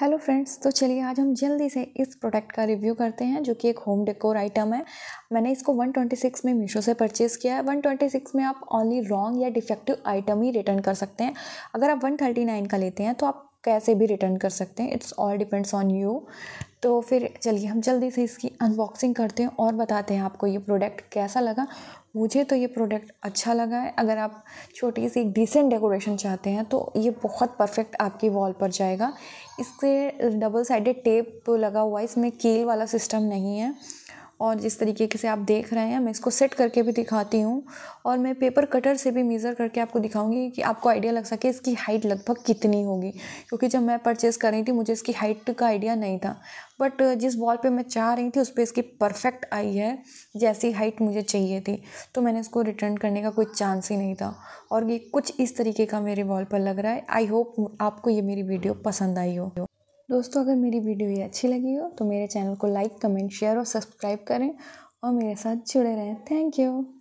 hello friends तो चलिए आज हम जल्दी से इस प्रोडक्ट का रिव्यू करते हैं जो कि एक होम डेकोर आइटम है मैंने इसको 126 में मीशो से परचेज़ किया है 126 में आप ओनली रॉन्ग या डिफेक्टिव आइटम ही रिटर्न कर सकते हैं अगर आप 139 का लेते हैं तो आप कैसे भी रिटर्न कर सकते हैं it's all depends on you तो फिर चलिए हम जल्दी से इसकी अनबॉक्सिंग करते हैं और बताते हैं आपको ये प्रोडक्ट कैसा लगा मुझे तो ये प्रोडक्ट अच्छा लगा है अगर आप छोटी सी एक डिसेंट डेकोरेशन चाहते हैं तो ये बहुत परफेक्ट आपकी वॉल पर जाएगा इसके डबल साइडेड टेप लगा हुआ है इसमें कील वाला सिस्टम नहीं है और जिस तरीके से आप देख रहे हैं मैं इसको सेट करके भी दिखाती हूँ और मैं पेपर कटर से भी मेज़र करके आपको दिखाऊंगी कि आपको आइडिया लग सके इसकी हाइट लगभग कितनी होगी क्योंकि जब मैं परचेज़ कर रही थी मुझे इसकी हाइट का आइडिया नहीं था बट जिस वॉल पे मैं चाह रही थी उस पर इसकी परफेक्ट आई है जैसी हाइट मुझे चाहिए थी तो मैंने इसको रिटर्न करने का कोई चांस ही नहीं था और ये कुछ इस तरीके का मेरे वॉल पर लग रहा है आई होप आपको ये मेरी वीडियो पसंद आई हो दोस्तों अगर मेरी वीडियो ये अच्छी लगी हो तो मेरे चैनल को लाइक कमेंट शेयर और सब्सक्राइब करें और मेरे साथ जुड़े रहें थैंक यू